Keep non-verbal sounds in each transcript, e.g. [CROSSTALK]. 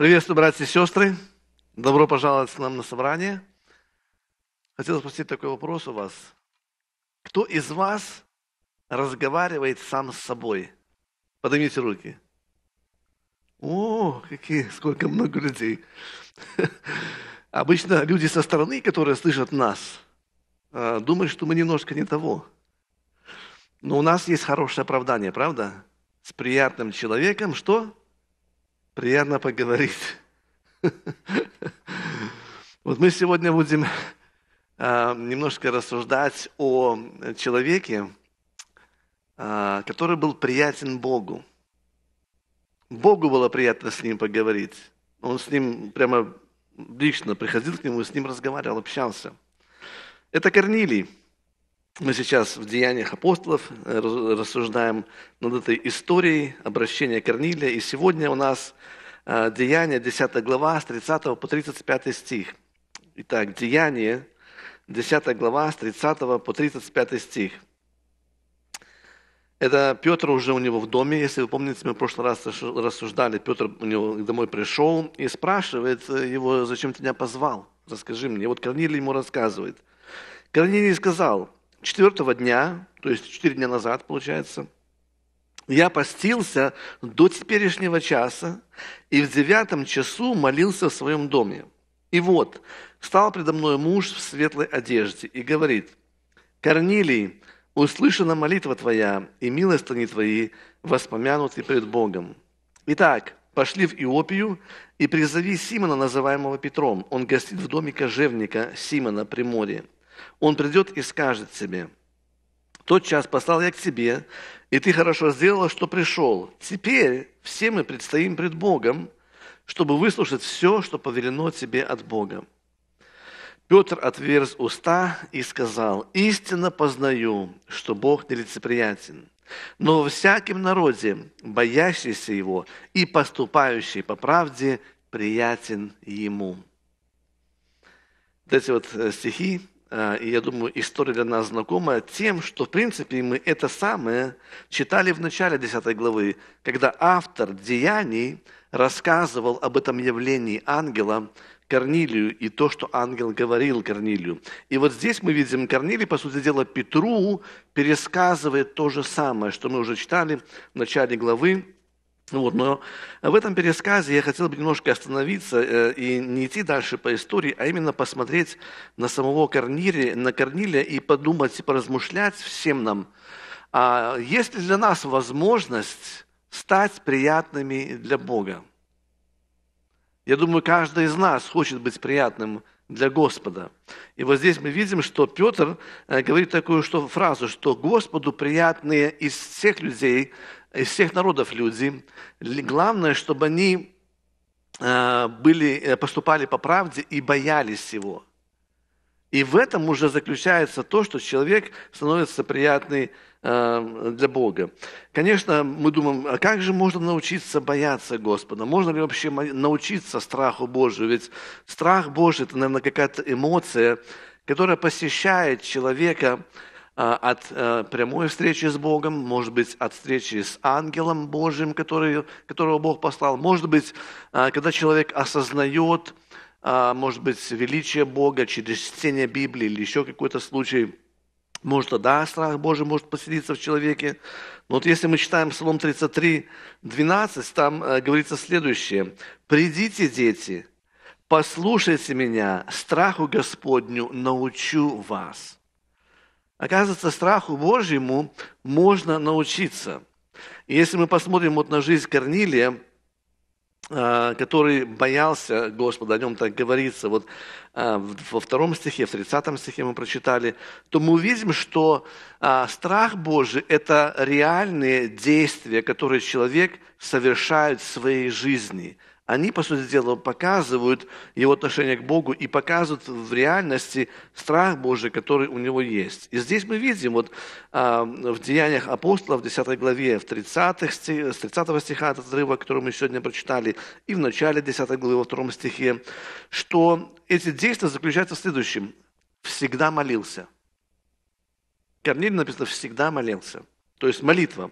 Приветствую, братья и сестры. Добро пожаловать к нам на собрание. Хотел спросить такой вопрос у вас. Кто из вас разговаривает сам с собой? Поднимите руки. О, какие, сколько много людей. [LAUGHS] Обычно люди со стороны, которые слышат нас, э, думают, что мы немножко не того. Но у нас есть хорошее оправдание, правда? С приятным человеком что? Приятно поговорить. Вот мы сегодня будем а, немножко рассуждать о человеке, а, который был приятен Богу. Богу было приятно с ним поговорить. Он с ним прямо лично приходил к нему, с ним разговаривал, общался. Это Корнилий. Мы сейчас в Деяниях апостолов э, рассуждаем над этой историей обращения Корнилия. И сегодня у нас э, Деяния, 10 глава, с 30 по 35 стих. Итак, Деяния, 10 глава, с 30 по 35 стих. Это Петр уже у него в доме, если вы помните, мы в прошлый раз рассуждали, Петр у него домой пришел и спрашивает э, его, зачем ты меня позвал, расскажи мне. И вот Корнилий ему рассказывает. Корнилий сказал – четвертого дня, то есть четыре дня назад, получается, я постился до теперешнего часа и в девятом часу молился в своем доме. И вот, стал предо мной муж в светлой одежде и говорит, «Корнилий, услышана молитва твоя, и милостыни твои воспомянуты пред Богом. Итак, пошли в Иопию и призови Симона, называемого Петром. Он гостит в доме кожевника Симона при море». Он придет и скажет себе, тот час послал я к тебе, и ты хорошо сделала, что пришел. Теперь все мы предстоим пред Богом, чтобы выслушать все, что повелено тебе от Бога. Петр отверз уста и сказал, «Истинно познаю, что Бог нелицеприятен, но во всяком народе, боящийся Его и поступающий по правде, приятен Ему». Вот эти вот э, стихи Э, и я думаю, история для нас знакома тем, что, в принципе, мы это самое читали в начале 10 главы, когда автор «Деяний» рассказывал об этом явлении ангела Корнилию и то, что ангел говорил Корнилию. И вот здесь мы видим, Корнилий, по сути дела, Петру пересказывает то же самое, что мы уже читали в начале главы, вот, но в этом пересказе я хотел бы немножко остановиться э, и не идти дальше по истории, а именно посмотреть на самого Корнилия, на Корнилия и подумать, и поразмышлять всем нам, а есть ли для нас возможность стать приятными для Бога. Я думаю, каждый из нас хочет быть приятным для Господа. И вот здесь мы видим, что Петр э, говорит такую что, фразу, что Господу приятные из всех людей из всех народов люди. Главное, чтобы они э, были, э, поступали по правде и боялись его. И в этом уже заключается то, что человек становится приятный э, для Бога. Конечно, мы думаем, а как же можно научиться бояться Господа? Можно ли вообще научиться страху Божию? Ведь страх Божий – это, наверное, какая-то эмоция, которая посещает человека – а, от э, прямой встречи с Богом, может быть, от встречи с ангелом Божьим, который, которого Бог послал, может быть, а, когда человек осознает, а, может быть, величие Бога через чтение Библии или еще какой-то случай, может, тогда страх Божий может поселиться в человеке. Но вот если мы читаем Псалом 33, 12, там э, говорится следующее. «Придите, дети, послушайте меня, страху Господню научу вас». Оказывается, страху Божьему можно научиться. И если мы посмотрим вот на жизнь Корнилия, а, который боялся Господа, о нем так говорится, вот а, во втором стихе, в тридцатом стихе мы прочитали, то мы увидим, что а, страх Божий – это реальные действия, которые человек совершает в своей жизни – они, по сути дела, показывают его отношение к Богу и показывают в реальности страх Божий, который у него есть. И здесь мы видим вот а, в Деяниях апостолов, в 10 главе, в 30 стих, с 30 стиха, от отрывок, который мы сегодня прочитали, и в начале 10 главы, во 2 стихе, что эти действия заключаются в следующем. «Всегда молился». Корнили написано «всегда молился». То есть молитва.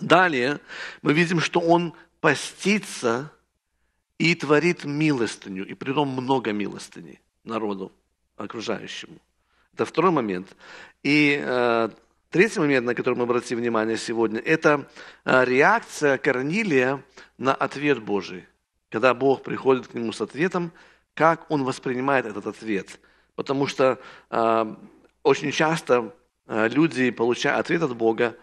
Далее мы видим, что он постится и творит милостыню, и притом много милостыни народу окружающему. Это второй момент. И э, третий момент, на который мы обратим внимание сегодня, это э, реакция Корнилия на ответ Божий. Когда Бог приходит к нему с ответом, как он воспринимает этот ответ. Потому что э, очень часто э, люди, получая ответ от Бога,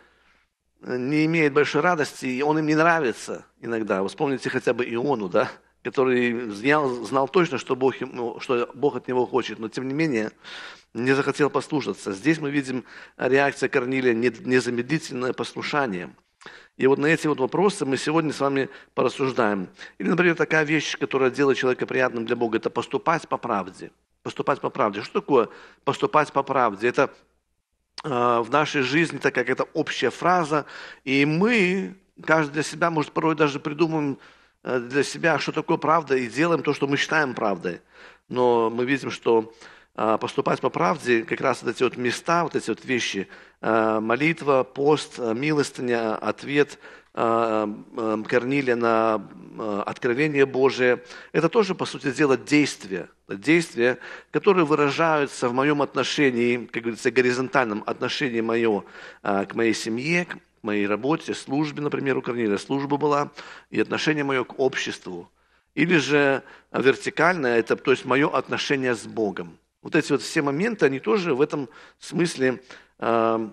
не имеют большой радости, и он им не нравится иногда. вспомните хотя бы Иону, да? который знал, знал точно, что Бог, ему, что Бог от него хочет, но тем не менее не захотел послушаться. Здесь мы видим реакция Корнилия, незамедлительное послушание. И вот на эти вот вопросы мы сегодня с вами порассуждаем. Или, например, такая вещь, которая делает человека приятным для Бога, это поступать по правде. Поступать по правде. Что такое поступать по правде? Это э, в нашей жизни, такая это общая фраза, и мы, каждый для себя, может, порой даже придумываем Э, для себя, что такое правда, и делаем то, что мы считаем правдой. Но мы видим, что э, поступать по правде, как раз вот эти вот места, вот эти вот вещи, э, молитва, пост, милостыня, ответ корнили на откровение Божие, это тоже, по сути дела, действия. Действия, которые выражаются в моем отношении, как говорится, горизонтальном отношении мое к моей семье, моей работе, службе, например, у Корнилия служба была, и отношение мое к обществу. Или же а, вертикальное, это то есть мое отношение с Богом. Вот эти вот все моменты, они тоже в этом смысле э,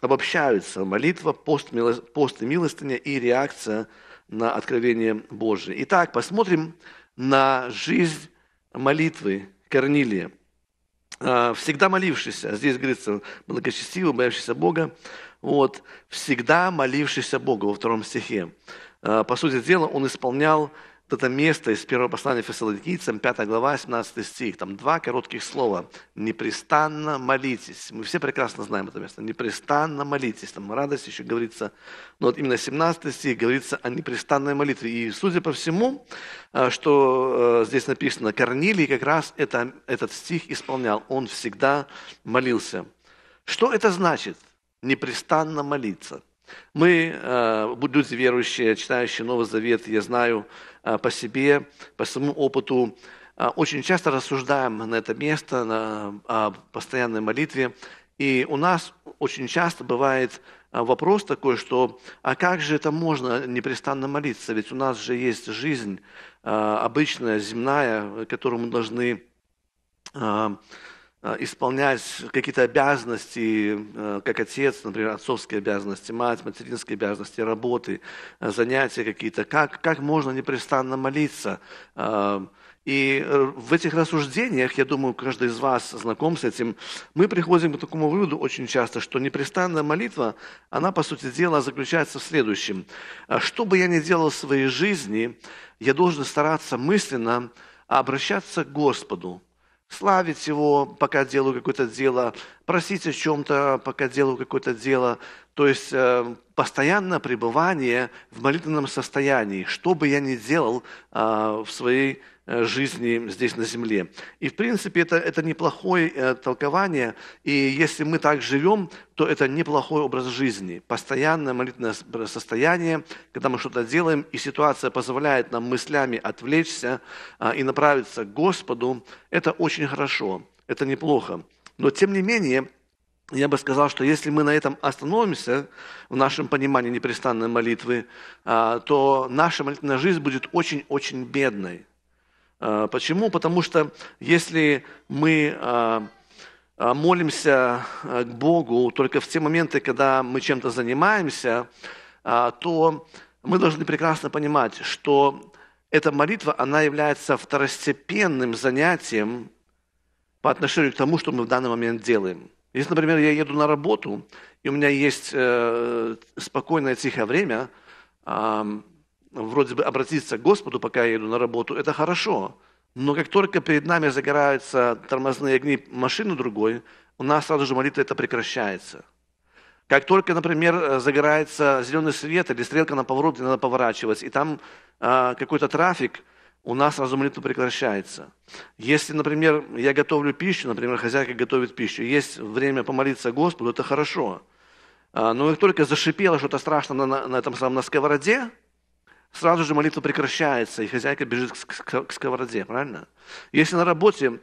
обобщаются. Молитва, пост, мило, пост и милостыня и реакция на откровение Божие. Итак, посмотрим на жизнь молитвы Корнилия а, всегда молившийся, здесь говорится, благочестивый, боявшийся Бога, вот, всегда молившийся Богу во втором стихе. Э, по сути дела, он исполнял это место из первого послания фессалоникийцам, 5 глава, 17 стих. Там два коротких слова. «Непрестанно молитесь». Мы все прекрасно знаем это место. «Непрестанно молитесь». Там радость еще говорится. Но вот именно 17 стих говорится о непрестанной молитве. И судя по всему, э, что э, здесь написано, Корнилий как раз это, этот стих исполнял. Он всегда молился. Что это значит? непрестанно молиться. Мы, люди э, верующие, читающие Новый Завет, я знаю э, по себе, по своему опыту, э, очень часто рассуждаем на это место, на, постоянной молитве. И у нас очень часто бывает вопрос такой, что а как же это можно непрестанно молиться? Ведь у нас же есть жизнь обычная, земная, которую мы должны Э, исполнять какие-то обязанности, э, как отец, например, отцовские обязанности, мать, материнские обязанности, работы, э, занятия какие-то, как, как можно непрестанно молиться. И в этих рассуждениях, я думаю, каждый из вас знаком с этим, мы приходим к такому выводу очень часто, что непрестанная молитва, она, по сути дела, заключается в следующем. Что бы я ни делал в своей жизни, я должен стараться мысленно обращаться к Господу, славить Его, пока делаю какое-то дело, просить о чем-то, пока делаю какое-то дело, то есть эм, постоянное пребывание в молитвенном состоянии, что бы я ни делал э, в своей э, жизни здесь на земле. И, в принципе, это, это неплохое э, толкование, и если мы так живем, то это неплохой образ жизни. Постоянное молитвенное состояние, когда мы что-то делаем, и ситуация позволяет нам мыслями отвлечься и направиться к Господу, это очень хорошо, это неплохо. Но, тем не менее, я бы сказал, что если мы на этом остановимся, в нашем понимании непрестанной молитвы, а, то наша молитвенная жизнь будет очень-очень бедной. А, почему? Потому что если мы а, молимся к Богу только в те моменты, когда мы чем-то занимаемся, то мы должны прекрасно понимать, что эта молитва, она является второстепенным занятием по отношению к тому, что мы в данный момент делаем. Если, например, я еду на работу, и у меня есть э, спокойное, тихое время, э, вроде бы обратиться к Господу, пока я еду на работу, это хорошо. Но как только перед нами загораются тормозные огни машины другой, у нас сразу же молитва это прекращается. Как только, например, загорается зеленый свет или стрелка на повороте, надо поворачивать, и там э, какой-то трафик – у нас разум прекращается. Если, например, я готовлю пищу, например, хозяйка готовит пищу, есть время помолиться Господу, это хорошо. А, но как только зашипело что-то страшное на, на, на этом самом на сковороде, сразу же молитва прекращается, и хозяйка бежит к, к, к сковороде, правильно? Если на работе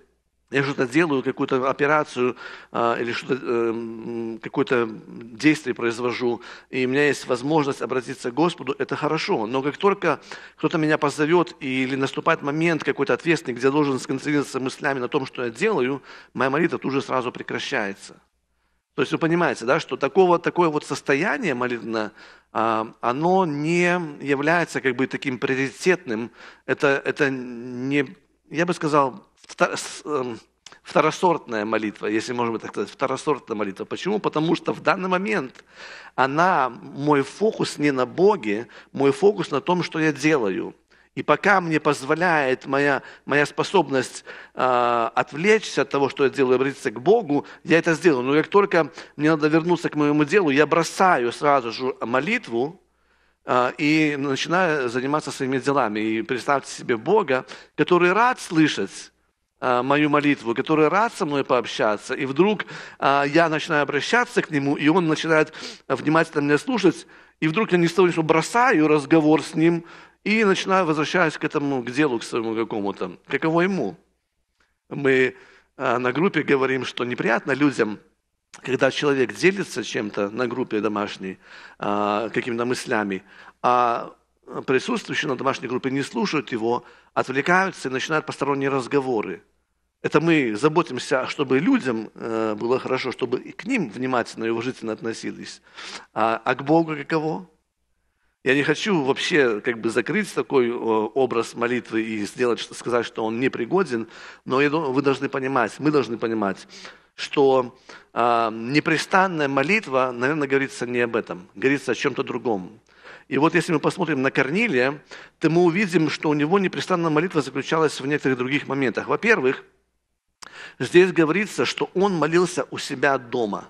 я что-то делаю, какую-то операцию э, или что-то, э, какое-то действие произвожу, и у меня есть возможность обратиться к Господу, это хорошо. Но как только кто-то меня позовет или наступает момент какой-то ответственный, где я должен сконцентрироваться мыслями на том, что я делаю, моя молитва тут же сразу прекращается. То есть вы понимаете, да, что такого, такое вот состояние молитвенно, а, оно не является как бы таким приоритетным, это, это не, я бы сказал, Эм, второсортная молитва, если можно так сказать, второсортная молитва. Почему? Потому что в данный момент она, мой фокус не на Боге, мой фокус на том, что я делаю. И пока мне позволяет моя, моя способность э, отвлечься от того, что я делаю, обратиться к Богу, я это сделаю. Но как только мне надо вернуться к моему делу, я бросаю сразу же молитву, э, и начинаю заниматься своими делами. И представьте себе Бога, который рад слышать а, мою молитву, который рад со мной пообщаться, и вдруг а, я начинаю обращаться к нему, и он начинает внимательно меня слушать, и вдруг я не с того ни бросаю разговор с ним и начинаю, возвращаясь к этому, к делу, к своему какому-то. Каково ему? Мы а, на группе говорим, что неприятно людям, когда человек делится чем-то на группе домашней, какими-то мыслями, а присутствующие на домашней группе не слушают его, отвлекаются и начинают посторонние разговоры. Это мы заботимся, чтобы людям э, было хорошо, чтобы и к ним внимательно и уважительно относились. А, а к Богу каково? Я не хочу вообще как бы закрыть такой э, образ молитвы и сделать, сказать, что он непригоден, но вы должны понимать, мы должны понимать, что э, непрестанная молитва, наверное, говорится не об этом, говорится о чем-то другом. И вот если мы посмотрим на Корнилия, то мы увидим, что у него непрестанная молитва заключалась в некоторых других моментах. Во-первых, Здесь говорится, что он молился у себя дома.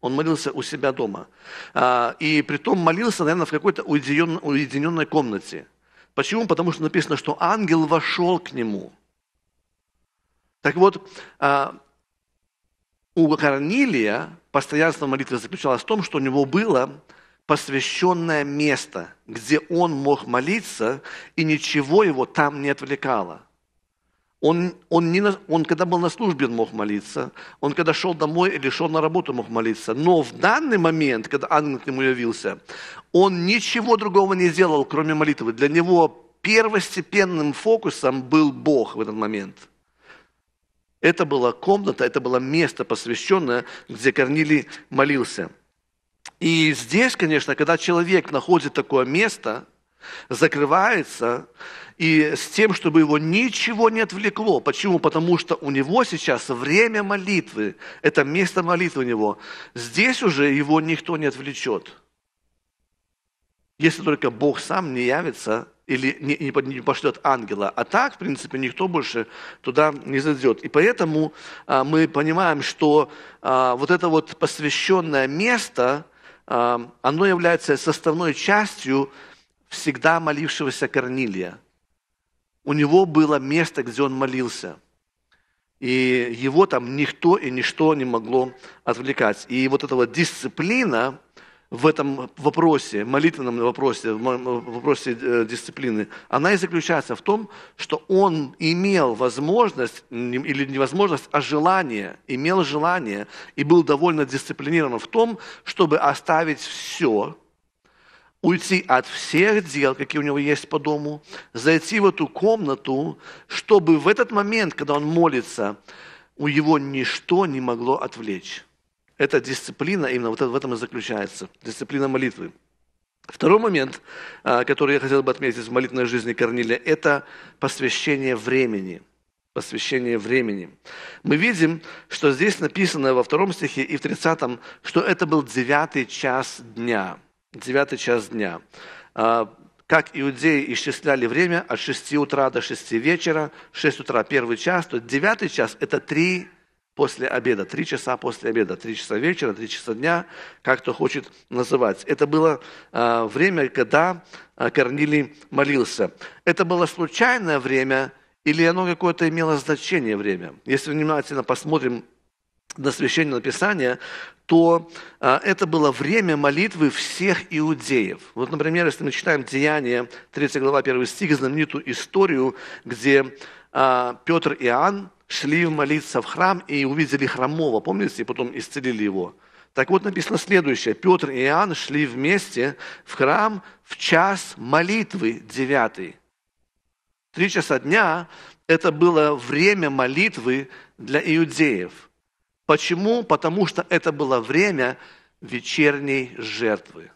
Он молился у себя дома. А, и при том молился, наверное, в какой-то уединенной, уединенной комнате. Почему? Потому что написано, что ангел вошел к нему. Так вот, а, у Корнилия постоянство молитвы заключалось в том, что у него было посвященное место, где он мог молиться, и ничего его там не отвлекало. Он, он, не, он когда был на службе, он мог молиться. Он когда шел домой или шел на работу, мог молиться. Но в данный момент, когда ангел к нему явился, он ничего другого не делал, кроме молитвы. Для него первостепенным фокусом был Бог в этот момент. Это была комната, это было место посвященное, где Корнили молился. И здесь, конечно, когда человек находит такое место, закрывается, и с тем, чтобы его ничего не отвлекло. Почему? Потому что у него сейчас время молитвы, это место молитвы у него. Здесь уже его никто не отвлечет. Если только Бог сам не явится или не, пошлет ангела. А так, в принципе, никто больше туда не зайдет. И поэтому а, мы понимаем, что а, вот это вот посвященное место, а, оно является составной частью всегда молившегося Корнилия. У него было место, где он молился. И его там никто и ничто не могло отвлекать. И вот эта вот дисциплина в этом вопросе, молитвенном вопросе, в вопросе э, дисциплины, она и заключается в том, что он имел возможность, или невозможность, а желание, имел желание и был довольно дисциплинирован в том, чтобы оставить все, уйти от всех дел, какие у него есть по дому, зайти в эту комнату, чтобы в этот момент, когда он молится, у него ничто не могло отвлечь. Это дисциплина именно вот в этом и заключается, дисциплина молитвы. Второй момент, а, который я хотел бы отметить в молитвенной жизни Корнилия, это посвящение времени – посвящение времени. Мы видим, что здесь написано во втором стихе и в тридцатом, что это был девятый час дня – девятый час дня. А, как иудеи исчисляли время от 6 утра до 6 вечера, 6 утра первый час, то девятый час – это три после обеда, три часа после обеда, три часа вечера, три часа дня, как кто хочет называть. Это было а, время, когда а, Корнилий молился. Это было случайное время, или оно какое-то имело значение время. Если внимательно посмотрим на Священного Писания, то а, это было время молитвы всех иудеев. Вот, например, если мы читаем Деяния, 3 глава, 1 стих, знаменитую историю, где а, Петр и Иоанн шли молиться в храм и увидели храмового, помните, и потом исцелили его. Так вот написано следующее. Петр и Иоанн шли вместе в храм в час молитвы девятый. Три часа дня – это было время молитвы для иудеев – Почему? Потому что это было время вечерней жертвы.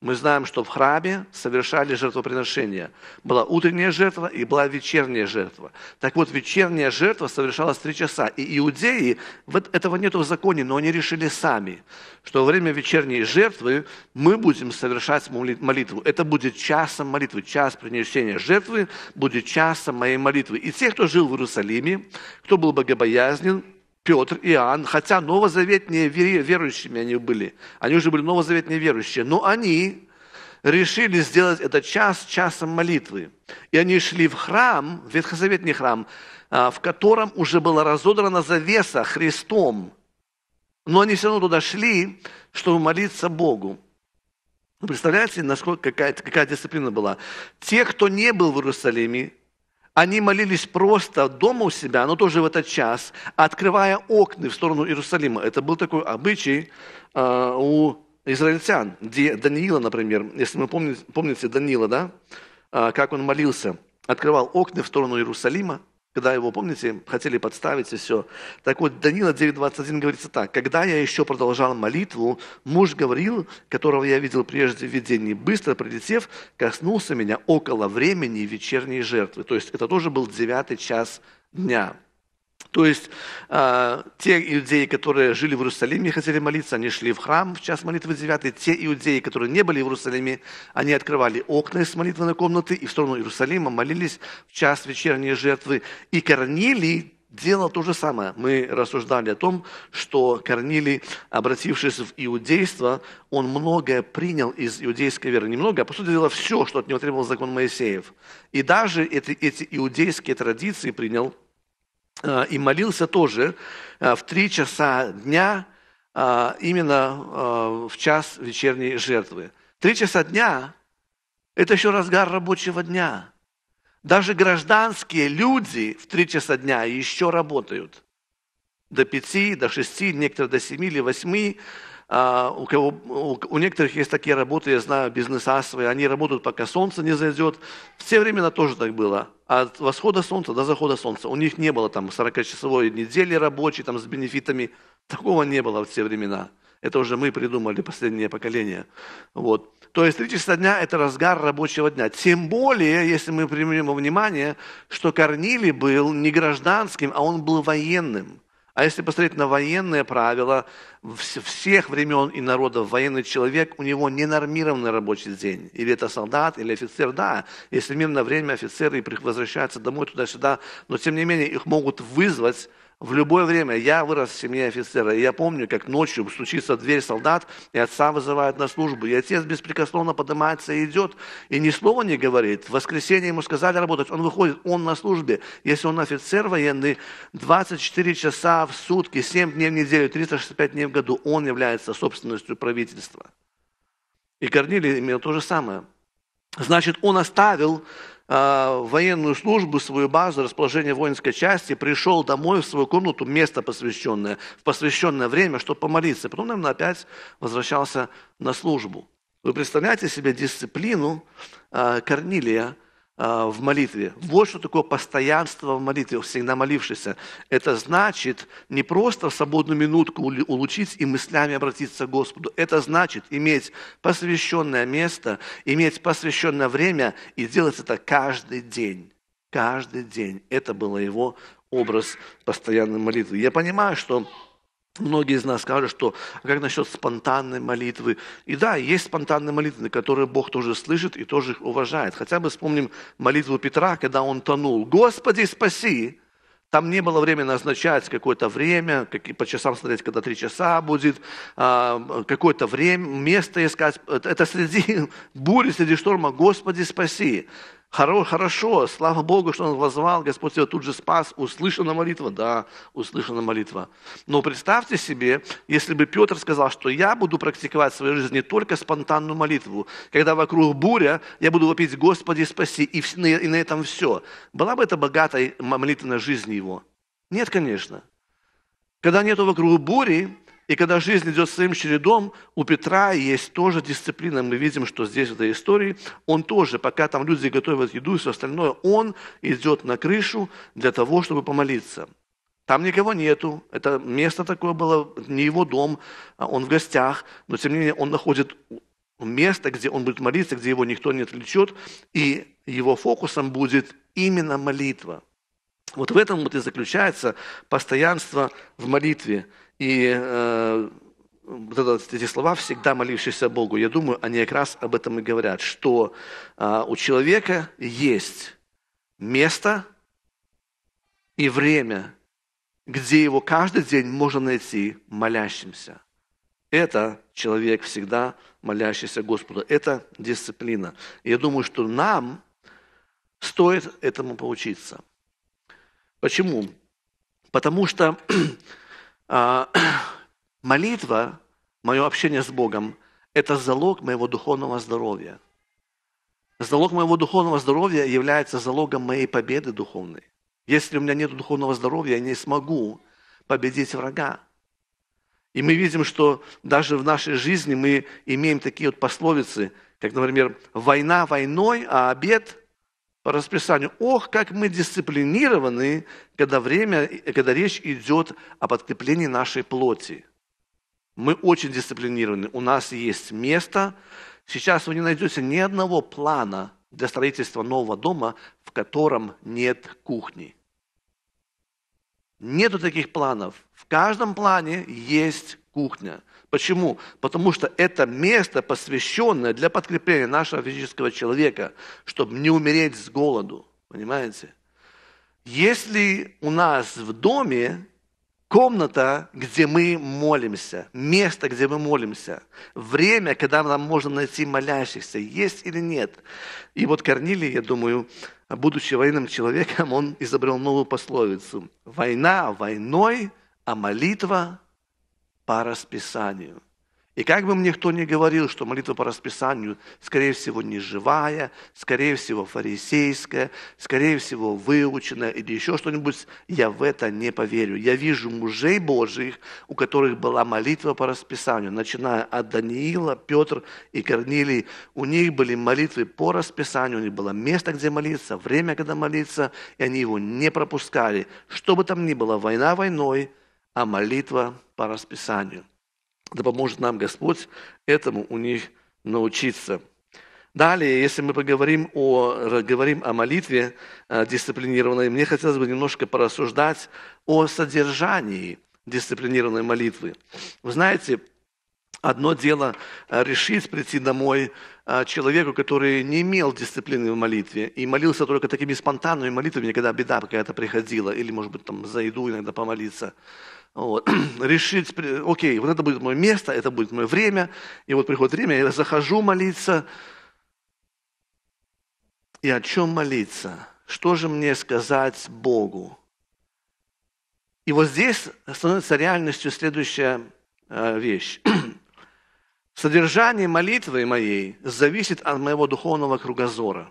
Мы знаем, что в храме совершали жертвоприношения. Была утренняя жертва и была вечерняя жертва. Так вот, вечерняя жертва совершалась три часа. И иудеи, вот этого нет в законе, но они решили сами, что во время вечерней жертвы мы будем совершать молитву. Это будет часом молитвы. Час принесения жертвы будет часом моей молитвы. И те, кто жил в Иерусалиме, кто был богобоязнен, Петр, Иоанн, хотя новозаветные верующими они были, они уже были новозаветные верующие, но они решили сделать этот час часом молитвы. И они шли в храм, в ветхозаветный храм, а, в котором уже была разодрана завеса Христом. Но они все равно туда шли, чтобы молиться Богу. Представляете, насколько какая, какая дисциплина была? Те, кто не был в Иерусалиме, они молились просто дома у себя, но тоже в этот час, открывая окна в сторону Иерусалима. Это был такой обычай а, у израильтян, где Даниила, например, если вы помните, помните Даниила, да, а, как он молился, открывал окна в сторону Иерусалима, когда его, помните, хотели подставить и все. Так вот, Данила 9.21 говорится так. «Когда я еще продолжал молитву, муж говорил, которого я видел прежде в видении, быстро прилетев, коснулся меня около времени вечерней жертвы». То есть это тоже был девятый час дня. То есть э, те иудеи, которые жили в Иерусалиме и хотели молиться, они шли в храм в час молитвы 9. Те иудеи, которые не были в Иерусалиме, они открывали окна из молитвенной комнаты и в сторону Иерусалима молились в час вечерней жертвы. И Корнилий делал то же самое. Мы рассуждали о том, что Корнилий, обратившись в иудейство, он многое принял из иудейской веры. Немного, а по сути дела все, что от него требовал закон Моисеев. И даже эти, эти иудейские традиции принял а, и молился тоже а, в три часа дня, а, именно в час вечерней жертвы. Три часа дня – это еще разгар рабочего дня. Даже гражданские люди в три часа дня еще работают. До пяти, до шести, некоторые до семи или восьми. А, у, кого, у некоторых есть такие работы, я знаю, бизнес-асвы, они работают, пока солнце не зайдет. В те времена тоже так было. От восхода солнца до захода солнца. У них не было там 40-часовой недели рабочей, там с бенефитами. Такого не было в те времена. Это уже мы придумали последнее поколение. Вот. То есть три часа дня – это разгар рабочего дня. Тем более, если мы примем во внимание, что Корнили был не гражданским, а он был военным. А если посмотреть на военные правила всех времен и народов, военный человек, у него ненормированный рабочий день. Или это солдат, или офицер. Да, если мирное время офицеры возвращаются домой туда-сюда, но тем не менее их могут вызвать в любое время я вырос в семье офицера, и я помню, как ночью стучится дверь солдат, и отца вызывают на службу, и отец беспрекословно поднимается и идет, и ни слова не говорит. В воскресенье ему сказали работать, он выходит, он на службе. Если он офицер военный, 24 часа в сутки, 7 дней в неделю, 365 дней в году, он является собственностью правительства. И Корнилий имел то же самое. Значит, он оставил Э, военную службу, свою базу, расположение воинской части, пришел домой в свою комнату, место посвященное, в посвященное время, чтобы помолиться. Потом, наверное, опять возвращался на службу. Вы представляете себе дисциплину э, Корнилия, а, в молитве. Вот что такое постоянство в молитве, всегда молившийся. Это значит не просто в свободную минутку улучшить и мыслями обратиться к Господу. Это значит иметь посвященное место, иметь посвященное время и делать это каждый день. Каждый день. Это был его образ постоянной молитвы. Я понимаю, что Многие из нас скажут, что а как насчет спонтанной молитвы? И да, есть спонтанные молитвы, которые Бог тоже слышит и тоже их уважает. Хотя бы вспомним молитву Петра, когда он тонул. «Господи, спаси!» Там не было времени назначать какое-то время, как, по часам смотреть, когда три часа будет, а, какое-то время, место искать. Это среди [LAUGHS] бури, среди шторма. Господи, спаси. Хоро, хорошо, слава Богу, что он возвал, Господь его тут же спас, услышана молитва, да, услышана молитва. Но представьте себе, если бы Петр сказал, что я буду практиковать в своей жизни только спонтанную молитву, когда вокруг буря, я буду вопить «Господи, спаси», и, и на этом все. Была бы это богатой молитвенной жизнью его? Нет, конечно. Когда нету вокруг бури, и когда жизнь идет своим чередом, у Петра есть тоже дисциплина. Мы видим, что здесь в этой истории он тоже, пока там люди готовят еду и все остальное, он идет на крышу для того, чтобы помолиться. Там никого нету, это место такое было, не его дом, а он в гостях, но тем не менее он находит место, где он будет молиться, где его никто не отвлечет, и его фокусом будет именно молитва. Вот в этом вот и заключается постоянство в молитве. И э, вот это, эти слова «всегда молившийся Богу», я думаю, они как раз об этом и говорят, что э, у человека есть место и время, где его каждый день можно найти молящимся. Это человек всегда молящийся Господу. Это дисциплина. я думаю, что нам стоит этому поучиться. Почему? Потому что а, [CLEARS THROAT] молитва, мое общение с Богом, это залог моего духовного здоровья. Залог моего духовного здоровья является залогом моей победы духовной. Если у меня нет духовного здоровья, я не смогу победить врага. И мы видим, что даже в нашей жизни мы имеем такие вот пословицы, как, например, «война войной, а обед по расписанию. Ох, как мы дисциплинированы, когда, время, когда речь идет о подкреплении нашей плоти. Мы очень дисциплинированы. У нас есть место. Сейчас вы не найдете ни одного плана для строительства нового дома, в котором нет кухни. Нету таких планов. В каждом плане есть кухня. Почему? Потому что это место, посвященное для подкрепления нашего физического человека, чтобы не умереть с голоду. Понимаете? Если у нас в доме комната, где мы молимся, место, где мы молимся, время, когда нам можно найти молящихся, есть или нет. И вот Корнилий, я думаю, будучи военным человеком, он изобрел новую пословицу. Война войной, а молитва по расписанию. И как бы мне кто ни говорил, что молитва по расписанию, скорее всего, не живая, скорее всего, фарисейская, скорее всего, выученная или еще что-нибудь, я в это не поверю. Я вижу мужей Божьих, у которых была молитва по расписанию, начиная от Даниила, Петр и Корнилий. У них были молитвы по расписанию, у них было место, где молиться, время, когда молиться, и они его не пропускали. Что бы там ни было, война войной, а молитва по расписанию. Да поможет нам Господь этому у них научиться. Далее, если мы поговорим о, э, говорим о молитве э, дисциплинированной, мне хотелось бы немножко порассуждать о содержании дисциплинированной молитвы. Вы знаете, одно дело э, решить прийти домой человеку, который не имел дисциплины в молитве и молился только такими спонтанными молитвами, когда беда какая-то приходила, или, может быть, там за еду иногда помолиться – вот. [CLEARS THROAT] Решить, окей, вот это будет мое место, это будет мое время. И вот приходит время, я захожу молиться. И о чем молиться? Что же мне сказать Богу? И вот здесь становится реальностью следующая э, вещь. [CLEARS THROAT] Содержание молитвы моей зависит от моего духовного кругозора.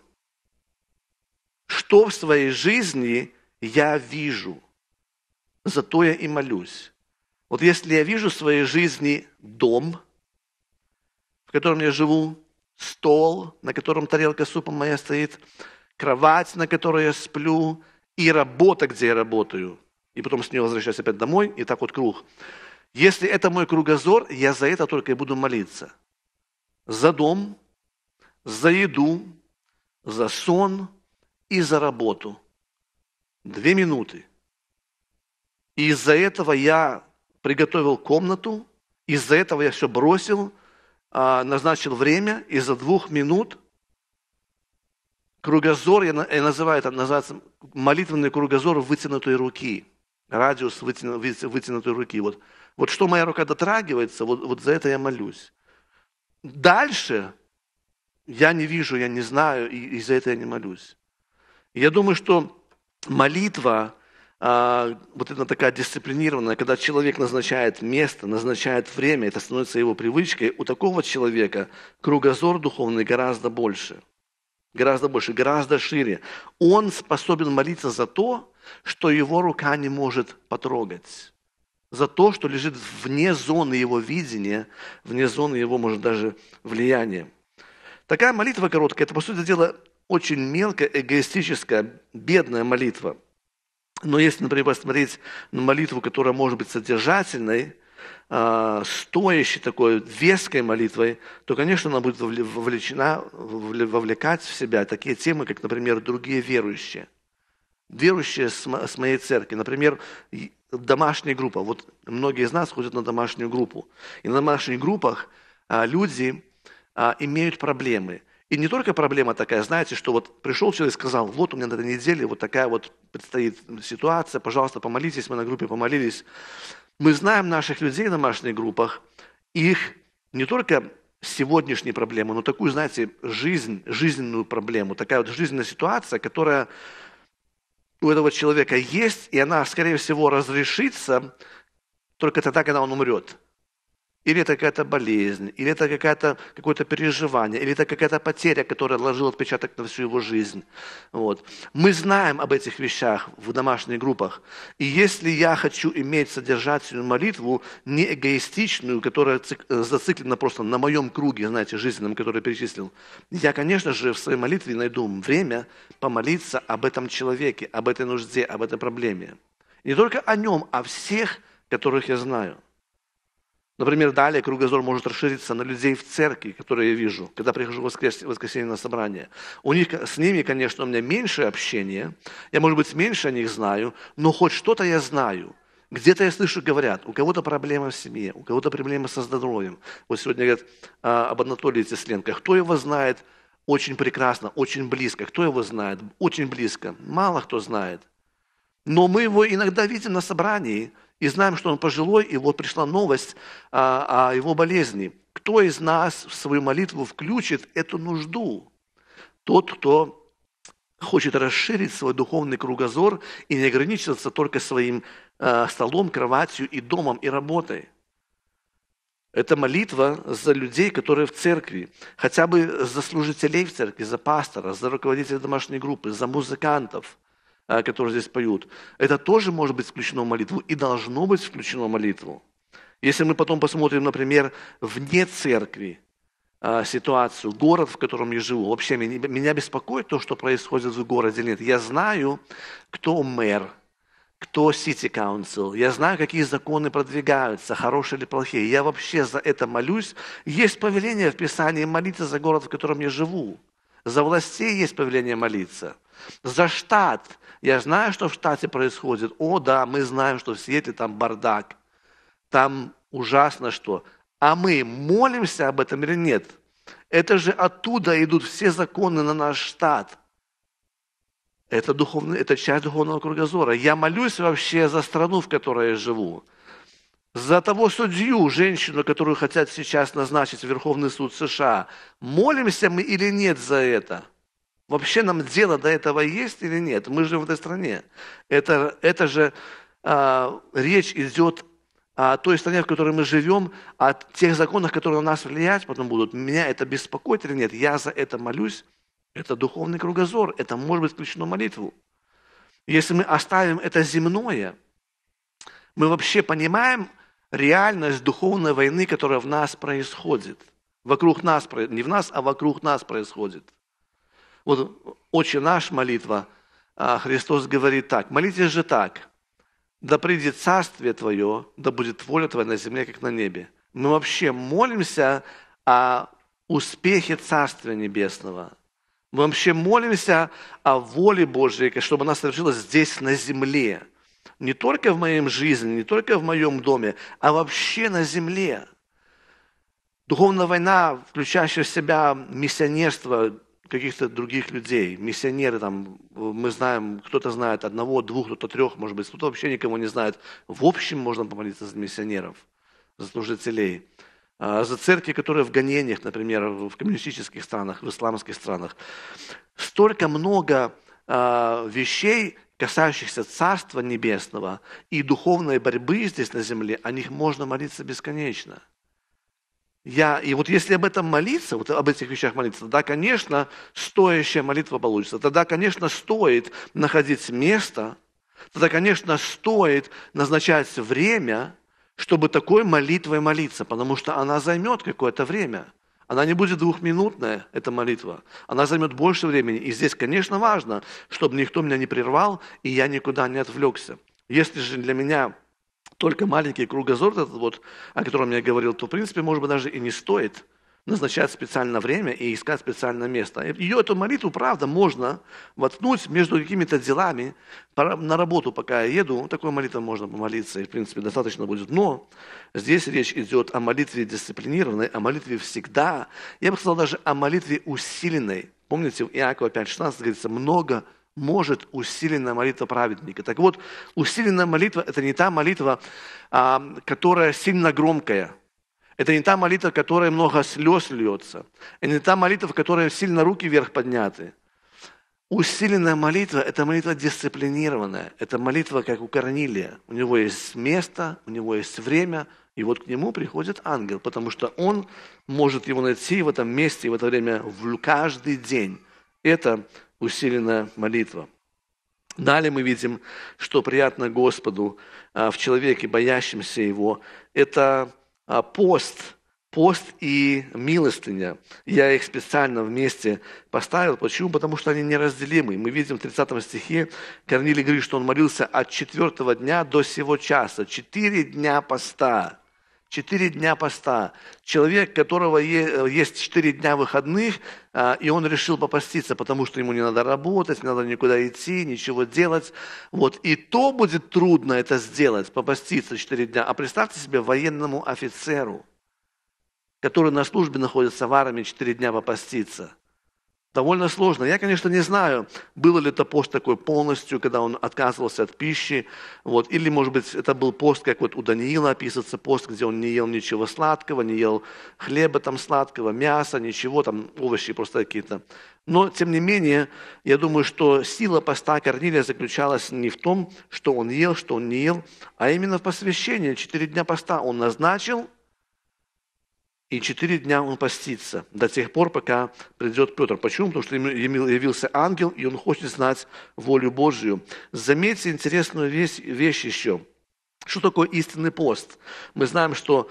Что в своей жизни я вижу – зато я и молюсь. Вот если я вижу в своей жизни дом, в котором я живу, стол, на котором тарелка супа моя стоит, кровать, на которой я сплю, и работа, где я работаю, и потом с нее возвращаюсь опять домой, и так вот круг. Если это мой кругозор, я за это только и буду молиться. За дом, за еду, за сон и за работу. Две минуты. И из-за этого я приготовил комнату, из-за этого я все бросил, а, назначил время, из-за двух минут кругозор, я называю это, называется молитвенный кругозор вытянутой руки, радиус вытянутой руки. Вот, вот что моя рука дотрагивается, вот, вот за это я молюсь. Дальше я не вижу, я не знаю, и, и за это я не молюсь. Я думаю, что молитва а, вот это такая дисциплинированная, когда человек назначает место, назначает время, это становится его привычкой, у такого человека кругозор духовный гораздо больше. Гораздо больше, гораздо шире. Он способен молиться за то, что его рука не может потрогать. За то, что лежит вне зоны его видения, вне зоны его, может, даже влияния. Такая молитва короткая, это, по сути дела, очень мелкая, эгоистическая, бедная молитва – но если, например, посмотреть на молитву, которая может быть содержательной, а, стоящей такой веской молитвой, то, конечно, она будет вовлечена, вовлекать в себя такие темы, как, например, другие верующие. Верующие с моей церкви. Например, домашняя группа. Вот многие из нас ходят на домашнюю группу. И на домашних группах а, люди а, имеют проблемы – и не только проблема такая, знаете, что вот пришел человек и сказал, вот у меня на этой неделе вот такая вот предстоит ситуация, пожалуйста, помолитесь, мы на группе помолились. Мы знаем наших людей на домашних группах, их не только сегодняшние проблемы, но такую, знаете, жизнь, жизненную проблему, такая вот жизненная ситуация, которая у этого человека есть, и она, скорее всего, разрешится только тогда, когда он умрет. Или это какая-то болезнь, или это какая-то, какое-то переживание, или это какая-то потеря, которая ложила отпечаток на всю его жизнь. Вот. Мы знаем об этих вещах в домашних группах. И если я хочу иметь содержательную молитву, не эгоистичную, которая э, зациклена просто на моем круге, знаете, жизненном, который я перечислил, я, конечно же, в своей молитве найду время помолиться об этом человеке, об этой нужде, об этой проблеме. И не только о нем, а всех, которых я знаю – Например, далее кругозор может расшириться на людей в церкви, которые я вижу, когда прихожу в воскресенье на собрание. У них, с ними, конечно, у меня меньше общения, я, может быть, меньше о них знаю, но хоть что-то я знаю. Где-то я слышу, говорят, у кого-то проблема в семье, у кого-то проблемы со здоровьем. Вот сегодня говорят а, об Анатолии Тесленко. Кто его знает очень прекрасно, очень близко? Кто его знает очень близко? Мало кто знает. Но мы его иногда видим на собрании – и знаем, что он пожилой, и вот пришла новость а, о его болезни. Кто из нас в свою молитву включит эту нужду? Тот, кто хочет расширить свой духовный кругозор и не ограничиваться только своим э, столом, кроватью и домом и работой. Это молитва за людей, которые в церкви, хотя бы за служителей в церкви, за пастора, за руководителя домашней группы, за музыкантов, а, которые здесь поют, это тоже может быть включено в молитву и должно быть включено в молитву. Если мы потом посмотрим, например, вне церкви а, ситуацию, город, в котором я живу, вообще меня беспокоит то, что происходит в городе или нет. Я знаю, кто мэр, кто City Council, я знаю, какие законы продвигаются, хорошие или плохие. Я вообще за это молюсь. Есть повеление в Писании молиться за город, в котором я живу. За властей есть повеление молиться. За штат я знаю, что в штате происходит. О, да, мы знаем, что в Сиэтле там бардак. Там ужасно что. А мы молимся об этом или нет? Это же оттуда идут все законы на наш штат. Это, духовный, это часть духовного кругозора. Я молюсь вообще за страну, в которой я живу. За того судью, женщину, которую хотят сейчас назначить в Верховный суд США. Молимся мы или нет за это? Вообще нам дело до этого есть или нет? Мы живем в этой стране. Это, это же а, речь идет о той стране, в которой мы живем, о тех законах, которые на нас влиять потом будут. Меня это беспокоит или нет? Я за это молюсь. Это духовный кругозор. Это может быть включено молитву. Если мы оставим это земное, мы вообще понимаем реальность духовной войны, которая в нас происходит. Вокруг нас, не в нас, а вокруг нас происходит – вот «Отче наш» молитва, а, Христос говорит так, молитесь же так, да придет царствие Твое, да будет воля Твоя на земле, как на небе. Мы вообще молимся о успехе Царствия Небесного. Мы вообще молимся о воле Божьей, чтобы она совершилась здесь, на земле. Не только в моем жизни, не только в моем доме, а вообще на земле. Духовная война, включающая в себя миссионерство, каких-то других людей, миссионеры там, мы знаем, кто-то знает одного, двух, кто-то трех, может быть, кто-то вообще никого не знает. В общем, можно помолиться за миссионеров, за служителей, а, за церкви, которые в гонениях, например, в коммунистических странах, в исламских странах. Столько много а, вещей, касающихся Царства Небесного и духовной борьбы здесь на земле, о них можно молиться бесконечно. Я, и вот если об этом молиться, вот об этих вещах молиться, тогда, конечно, стоящая молитва получится. Тогда, конечно, стоит находить место, тогда, конечно, стоит назначать время, чтобы такой молитвой молиться, потому что она займет какое-то время. Она не будет двухминутная, эта молитва. Она займет больше времени. И здесь, конечно, важно, чтобы никто меня не прервал, и я никуда не отвлекся. Если же для меня только маленький кругозор этот вот, о котором я говорил, то, в принципе, может быть, даже и не стоит назначать специально время и искать специальное место. Ее, эту молитву, правда, можно воткнуть между какими-то делами. На работу, пока я еду, такой молитвой можно помолиться, и, в принципе, достаточно будет. Но здесь речь идет о молитве дисциплинированной, о молитве всегда. Я бы сказал даже о молитве усиленной. Помните, в Иакова 5.16 говорится, много может усиленная молитва праведника. Так вот, усиленная молитва – это не та молитва, а, которая сильно громкая. Это не та молитва, в которой много слез льется. Это не та молитва, в которой сильно руки вверх подняты. Усиленная молитва – это молитва дисциплинированная. Это молитва, как у Корнилия. У него есть место, у него есть время, и вот к нему приходит ангел, потому что он может его найти в этом месте и в это время в каждый день. Это усилена молитва. Далее мы видим, что приятно Господу а, в человеке, боящемся Его, это а, пост, пост и милостыня. Я их специально вместе поставил. Почему? Потому что они неразделимы. Мы видим в 30 стихе, Корнилий говорит, что он молился от четвертого дня до сего часа. Четыре дня поста. Четыре дня поста. Человек, у которого есть четыре дня выходных, а, и он решил попаститься, потому что ему не надо работать, не надо никуда идти, ничего делать. Вот. И то будет трудно это сделать, попаститься четыре дня. А представьте себе военному офицеру, который на службе находится в армии четыре дня попаститься – Довольно сложно. Я, конечно, не знаю, был ли это пост такой полностью, когда он отказывался от пищи, вот, или, может быть, это был пост, как вот у Даниила описывается, пост, где он не ел ничего сладкого, не ел хлеба там сладкого, мяса, ничего, там овощи просто какие-то. Но, тем не менее, я думаю, что сила поста Корнилия заключалась не в том, что он ел, что он не ел, а именно в посвящении. Четыре дня поста он назначил – и четыре дня он постится до тех пор, пока придет Петр. Почему? Потому что ему явился ангел, и он хочет знать волю Божию. Заметьте интересную вещь, вещь еще. Что такое истинный пост? Мы знаем, что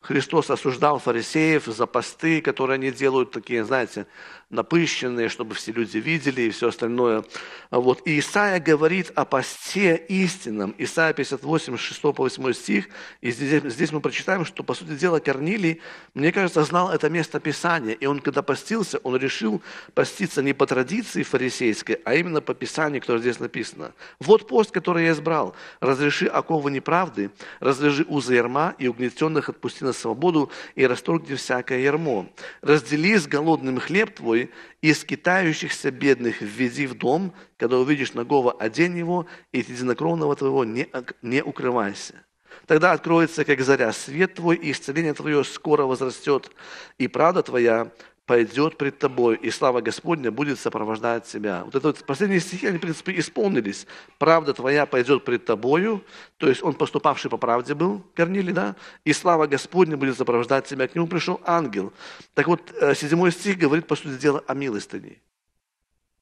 Христос осуждал фарисеев за посты, которые они делают, такие, знаете, напыщенные, чтобы все люди видели и все остальное. Вот. И Исаия говорит о посте истинном. Исаия 58, 6 по 8 стих. И здесь, здесь мы прочитаем, что, по сути дела, Корнилий, мне кажется, знал это место Писания. И он, когда постился, он решил поститься не по традиции фарисейской, а именно по Писанию, которое здесь написано. Вот пост, который я избрал. Разреши оковы неправды, разрежи узы ярма и угни угнетенных отпусти на свободу и расторгни всякое ярмо. Раздели с голодным хлеб твой, и с китающихся бедных введи в дом, когда увидишь ногого, одень его, и единокровного твоего не, не укрывайся. Тогда откроется, как заря, свет твой, и исцеление твое скоро возрастет, и правда твоя пойдет пред тобой, и слава Господня будет сопровождать тебя. Вот это вот последние стихи, они, в принципе, исполнились. Правда твоя пойдет пред тобою, то есть он поступавший по правде был, Корнили, да? И слава Господня будет сопровождать тебя. К нему пришел ангел. Так вот, э, седьмой стих говорит, по сути дела, о милостыне.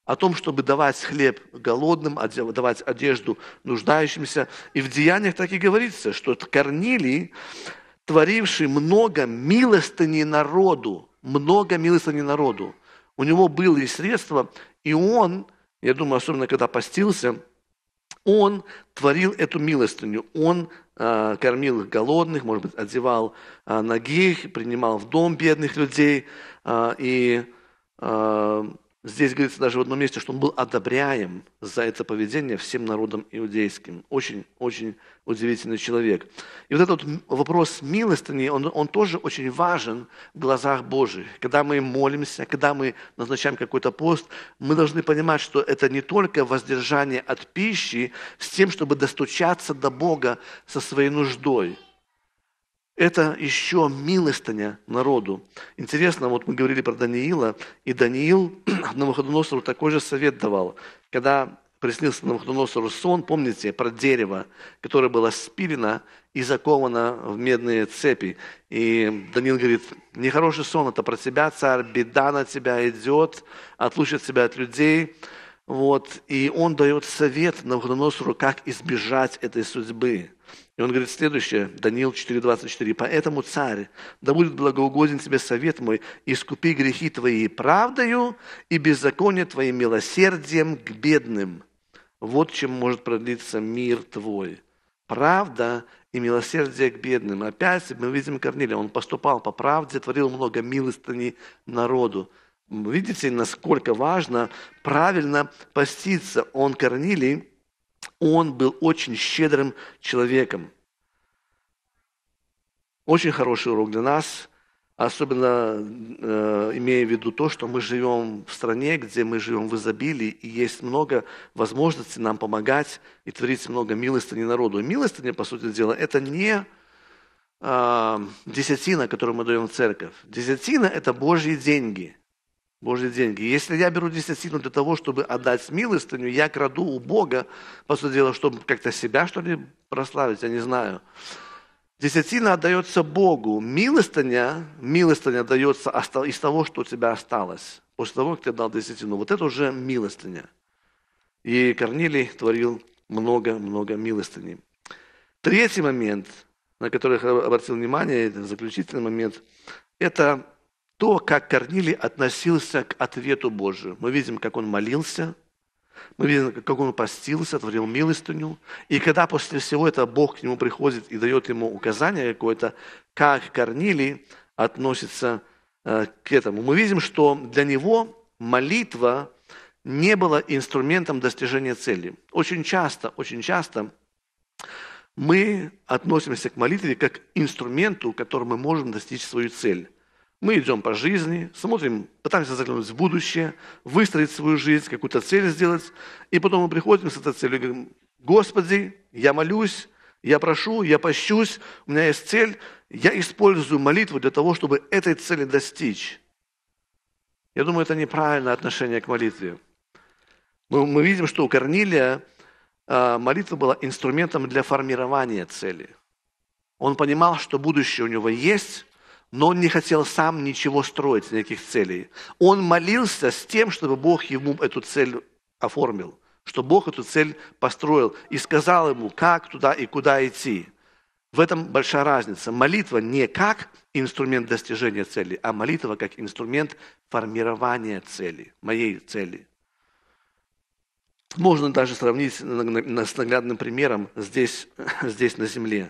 О том, чтобы давать хлеб голодным, давать одежду нуждающимся. И в деяниях так и говорится, что Корнилий, творивший много милостыни народу, много милостыни народу. У него были средства, и он, я думаю, особенно когда постился, он творил эту милостыню. Он э, кормил голодных, может быть, одевал э, ногих, принимал в дом бедных людей. Э, и э, Здесь говорится даже в одном месте, что он был одобряем за это поведение всем народом иудейским. Очень-очень удивительный человек. И вот этот вопрос милостыни, он, он тоже очень важен в глазах Божьих. Когда мы молимся, когда мы назначаем какой-то пост, мы должны понимать, что это не только воздержание от пищи с тем, чтобы достучаться до Бога со своей нуждой – это еще милостыня народу. Интересно, вот мы говорили про Даниила, и Даниил [CLEARS THROAT] Навуходоносору такой же совет давал. Когда приснился Навуходоносору сон, помните, про дерево, которое было спилено и заковано в медные цепи. И Даниил говорит, нехороший сон, это про тебя, царь, беда на тебя идет, отлучит тебя от людей. Вот. И он дает совет Навуходоносору, как избежать этой судьбы. И он говорит следующее, Даниил 4.24. «Поэтому, царь, да будет благоугоден тебе совет мой, искупи грехи твои правдою и беззаконие твоим милосердием к бедным. Вот чем может продлиться мир твой. Правда и милосердие к бедным». Опять мы видим Корнилия, он поступал по правде, творил много милостыни народу. Видите, насколько важно правильно поститься. Он, Корнилий, он был очень щедрым человеком. Очень хороший урок для нас, особенно э, имея в виду то, что мы живем в стране, где мы живем в изобилии, и есть много возможностей нам помогать и творить много милостыни народу. милостыня, по сути дела, это не э, десятина, которую мы даем в церковь. Десятина – это Божьи деньги – Божьи деньги. Если я беру десятину для того, чтобы отдать милостыню, я краду у Бога, по сути дела, чтобы как-то себя, что ли, прославить, я не знаю. Десятина отдается Богу. Милостыня, милостыня дается из того, что у тебя осталось. После того, как ты дал десятину. Вот это уже милостыня. И Корнилий творил много-много милостыни. Третий момент, на который я обратил внимание, это заключительный момент, это то, как Корнилий относился к ответу Божию. Мы видим, как он молился, мы видим, как он постился, творил милостыню. И когда после всего этого Бог к нему приходит и дает ему указание какое-то, как Корнилий относится э, к этому. Мы видим, что для него молитва не была инструментом достижения цели. Очень часто, очень часто мы относимся к молитве как к инструменту, которым мы можем достичь свою цель. Мы идем по жизни, смотрим, пытаемся заглянуть в будущее, выстроить свою жизнь, какую-то цель сделать. И потом мы приходим с этой целью и говорим, Господи, я молюсь, я прошу, я пощусь, у меня есть цель, я использую молитву для того, чтобы этой цели достичь. Я думаю, это неправильное отношение к молитве. Но мы видим, что у Корнилия а, молитва была инструментом для формирования цели. Он понимал, что будущее у него есть, но он не хотел сам ничего строить, никаких целей. Он молился с тем, чтобы Бог ему эту цель оформил, чтобы Бог эту цель построил и сказал ему, как туда и куда идти. В этом большая разница. Молитва не как инструмент достижения цели, а молитва как инструмент формирования цели, моей цели. Можно даже сравнить с наглядным примером здесь, [LAUGHS] здесь на земле.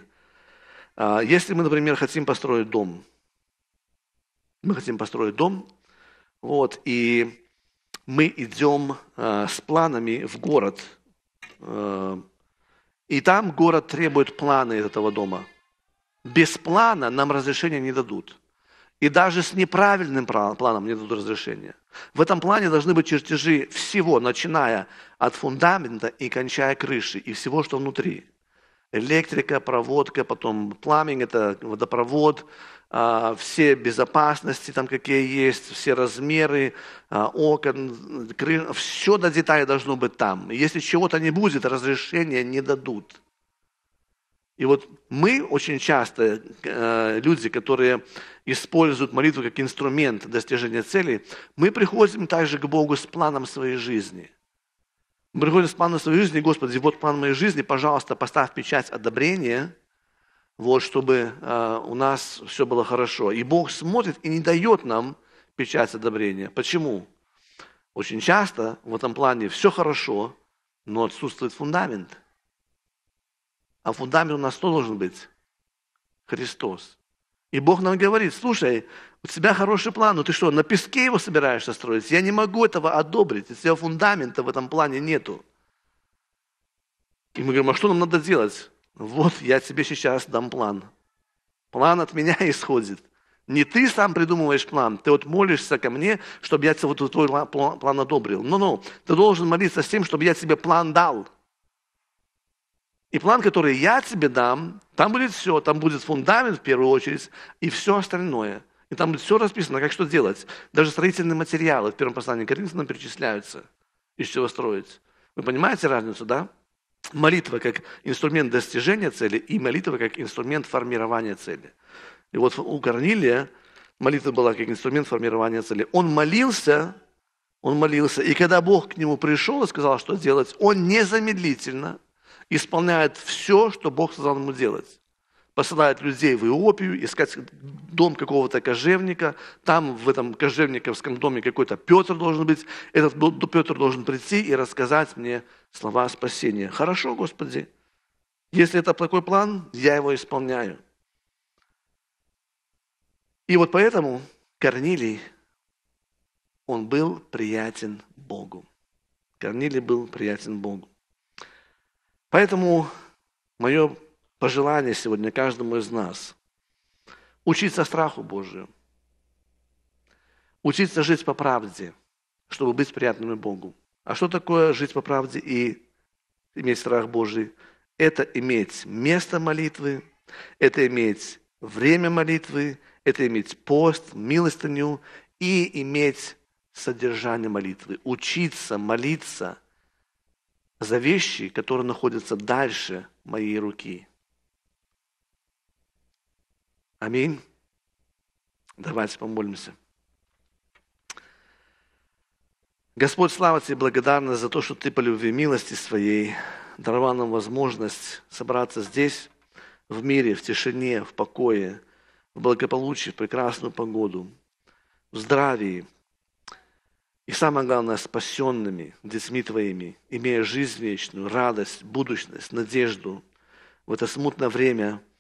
А, если мы, например, хотим построить дом, мы хотим построить дом, вот, и мы идем э, с планами в город. Э, и там город требует плана из этого дома. Без плана нам разрешения не дадут. И даже с неправильным планом не дадут разрешения. В этом плане должны быть чертежи всего, начиная от фундамента и кончая крыши, и всего, что внутри. Электрика, проводка, потом пламень, это водопровод, а, все безопасности там какие есть, все размеры а, окон, кры... все до деталей должно быть там. Если чего-то не будет, разрешения не дадут. И вот мы очень часто, э, люди, которые используют молитву как инструмент достижения целей, мы приходим также к Богу с планом своей жизни. Мы приходим с планом своей жизни, Господи, вот план моей жизни, пожалуйста, поставь печать одобрения – вот, чтобы э, у нас все было хорошо. И Бог смотрит и не дает нам печать одобрения. Почему? Очень часто в этом плане все хорошо, но отсутствует фундамент. А фундамент у нас что должен быть? Христос. И Бог нам говорит, слушай, у тебя хороший план, но ты что, на песке его собираешься строить? Я не могу этого одобрить, если у тебя фундамента в этом плане нету. И мы говорим, а что нам надо делать? Вот я тебе сейчас дам план. План от меня [LAUGHS] исходит. Не ты сам придумываешь план, ты вот молишься ко мне, чтобы я тебе вот твой план, одобрил. Но, но, ты должен молиться с тем, чтобы я тебе план дал. И план, который я тебе дам, там будет все, там будет фундамент в первую очередь и все остальное. И там будет все расписано, как что делать. Даже строительные материалы в первом послании Коринфянам перечисляются, из чего строить. Вы понимаете разницу, да? молитва как инструмент достижения цели и молитва как инструмент формирования цели. И вот у Корнилия молитва была как инструмент формирования цели. Он молился, он молился, и когда Бог к нему пришел и сказал, что делать, он незамедлительно исполняет все, что Бог сказал ему делать посылает людей в Иопию искать дом какого-то кожевника. Там, в этом кожевниковском доме, какой-то Петр должен быть. Этот Петр должен прийти и рассказать мне слова спасения. Хорошо, Господи, если это такой план, я его исполняю. И вот поэтому Корнилий, он был приятен Богу. Корнилий был приятен Богу. Поэтому мое пожелание сегодня каждому из нас. Учиться страху Божию. Учиться жить по правде, чтобы быть приятными Богу. А что такое жить по правде и иметь страх Божий? Это иметь место молитвы, это иметь время молитвы, это иметь пост, милостыню и иметь содержание молитвы, учиться молиться за вещи, которые находятся дальше моей руки – Аминь. Давайте помолимся. Господь, слава Тебе благодарна за то, что Ты по любви милости своей даровал нам возможность собраться здесь, в мире, в тишине, в покое, в благополучии, в прекрасную погоду, в здравии. И самое главное, спасенными детьми Твоими, имея жизнь вечную, радость, будущность, надежду в это смутное время –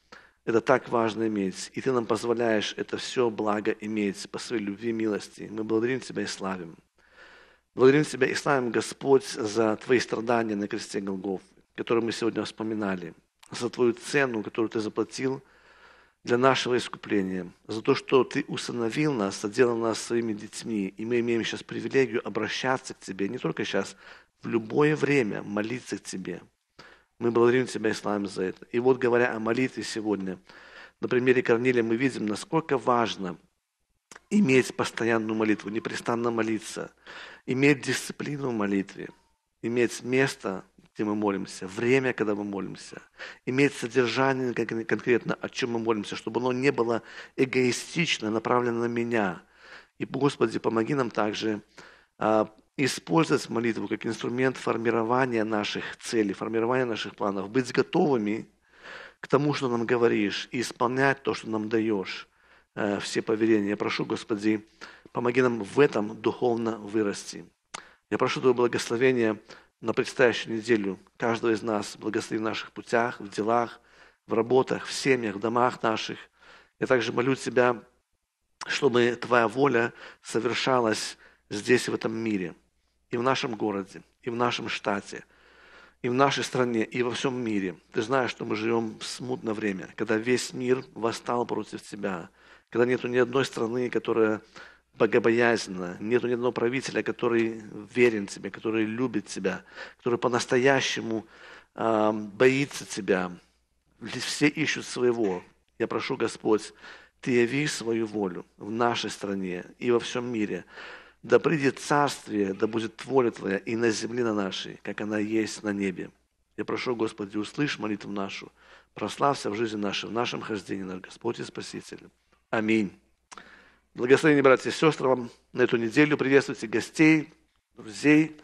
это так важно иметь. И Ты нам позволяешь это все благо иметь по своей любви и милости. Мы благодарим Тебя и славим. Благодарим Тебя и славим, Господь, за Твои страдания на кресте Голгоф, которые мы сегодня вспоминали, за Твою цену, которую Ты заплатил для нашего искупления, за то, что Ты усыновил нас, соделал нас своими детьми, и мы имеем сейчас привилегию обращаться к Тебе, не только сейчас, в любое время молиться к Тебе, мы благодарим Тебя, Ислам, за это. И вот, говоря о молитве сегодня, на примере Корнилия мы видим, насколько важно иметь постоянную молитву, непрестанно молиться, иметь дисциплину в молитве, иметь место, где мы молимся, время, когда мы молимся, иметь содержание конкретно, о чем мы молимся, чтобы оно не было эгоистично направлено на меня. И, Господи, помоги нам также а, использовать молитву как инструмент формирования наших целей, формирования наших планов, быть готовыми к тому, что нам говоришь, и исполнять то, что нам даешь, э, все повеления. Я прошу, Господи, помоги нам в этом духовно вырасти. Я прошу Твое благословение на предстоящую неделю каждого из нас. Благослови в наших путях, в делах, в работах, в семьях, в домах наших. Я также молю Тебя, чтобы Твоя воля совершалась здесь, в этом мире – и в нашем городе, и в нашем штате, и в нашей стране, и во всем мире. Ты знаешь, что мы живем в смутное время, когда весь мир восстал против тебя, когда нету ни одной страны, которая богобоязненно. Нету ни одного правителя, который верен тебе, который любит тебя, который по-настоящему э, боится тебя. Все ищут своего. Я прошу, Господь, Ты яви свою волю в нашей стране и во всем мире. Да придет царствие, да будет воля Твоя и на земле на нашей, как она есть на небе. Я прошу, Господи, услышь молитву нашу, прославься в жизни нашей, в нашем хождении наш Господь и Спаситель. Аминь. Благословение, братья и сестры, вам на эту неделю. Приветствуйте гостей, друзей.